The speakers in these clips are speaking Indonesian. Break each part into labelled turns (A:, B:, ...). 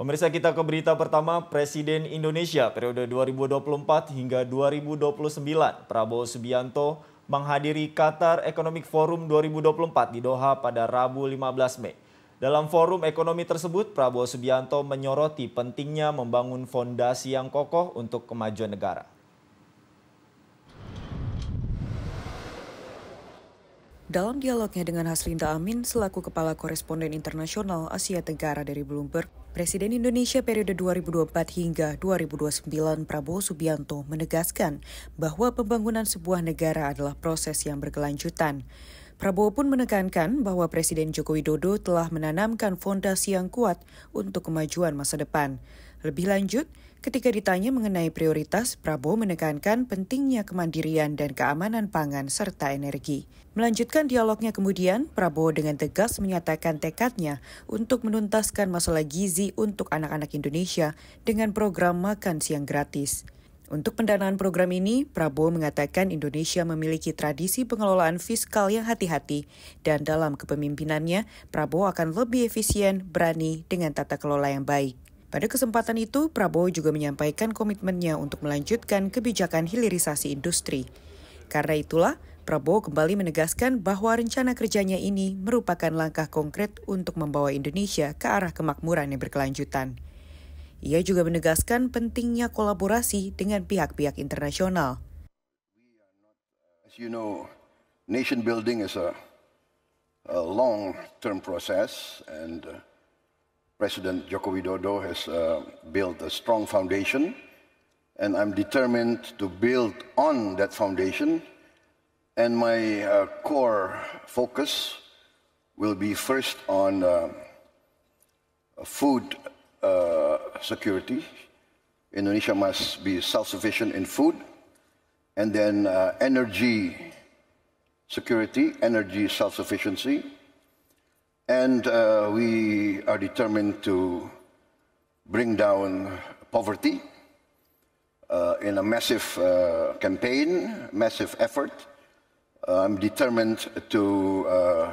A: Pemirsa kita ke berita pertama, Presiden Indonesia periode 2024 hingga 2029, Prabowo Subianto menghadiri Qatar Economic Forum 2024 di Doha pada Rabu 15 Mei. Dalam forum ekonomi tersebut, Prabowo Subianto menyoroti pentingnya membangun fondasi yang kokoh untuk kemajuan negara. Dalam dialognya dengan Haslinda Amin selaku Kepala Koresponden Internasional Asia Tenggara dari Bloomberg, Presiden Indonesia periode 2024 hingga 2029 Prabowo Subianto menegaskan bahwa pembangunan sebuah negara adalah proses yang berkelanjutan. Prabowo pun menekankan bahwa Presiden Joko Widodo telah menanamkan fondasi yang kuat untuk kemajuan masa depan. Lebih lanjut, ketika ditanya mengenai prioritas, Prabowo menekankan pentingnya kemandirian dan keamanan pangan serta energi. Melanjutkan dialognya kemudian, Prabowo dengan tegas menyatakan tekadnya untuk menuntaskan masalah gizi untuk anak-anak Indonesia dengan program makan siang gratis. Untuk pendanaan program ini, Prabowo mengatakan Indonesia memiliki tradisi pengelolaan fiskal yang hati-hati dan dalam kepemimpinannya, Prabowo akan lebih efisien, berani dengan tata kelola yang baik. Pada kesempatan itu, Prabowo juga menyampaikan komitmennya untuk melanjutkan kebijakan hilirisasi industri. Karena itulah, Prabowo kembali menegaskan bahwa rencana kerjanya ini merupakan langkah konkret untuk membawa Indonesia ke arah kemakmuran yang berkelanjutan. Ia juga menegaskan pentingnya kolaborasi dengan pihak-pihak internasional.
B: As you know, nation building is a, a long-term process and uh, President Joko Widodo has uh, built a strong foundation and I'm determined to build on that foundation and my uh, core focus will be first on uh, food Uh, security. Indonesia must be self-sufficient in food, and then uh, energy security, energy self-sufficiency, and uh, we are determined to bring down poverty uh, in a massive uh, campaign, massive effort. I'm determined to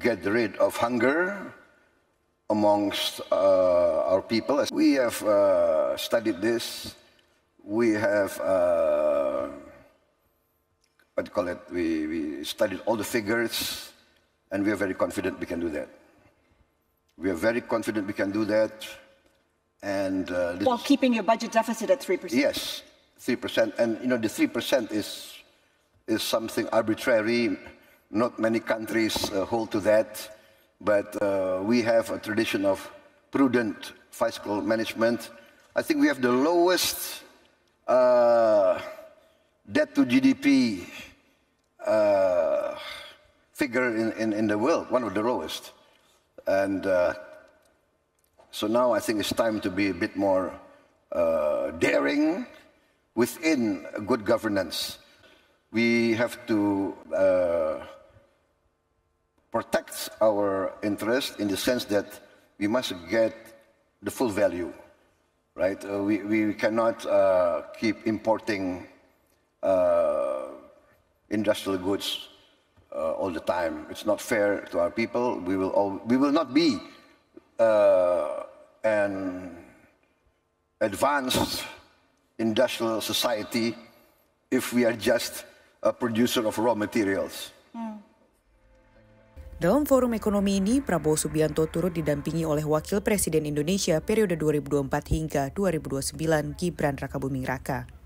B: get rid of hunger, amongst uh, our people. We have uh, studied this. We have, uh, what do you call it, we, we studied all the figures, and we are very confident we can do that. We are very confident we can do that. And uh, While keeping your budget deficit at 3%? Yes, 3%. And, you know, the 3% is, is something arbitrary. Not many countries uh, hold to that but uh, we have a tradition of prudent fiscal management. I think we have the lowest uh, debt to GDP uh, figure in, in, in, the world, one of the lowest. And uh, so now I think it's time to be a bit more uh, daring within good governance. We have to uh, protects our interest in the sense that we must get the full value, right? Uh, we, we cannot uh, keep importing uh, industrial goods uh, all the time. It's not fair to our people. We will, all, we will not be uh, an advanced industrial society if we are just a producer of raw materials.
A: Mm. Dalam forum ekonomi ini, Prabowo Subianto turut didampingi oleh Wakil Presiden Indonesia periode 2024 hingga 2029 Gibran Rakabuming Raka.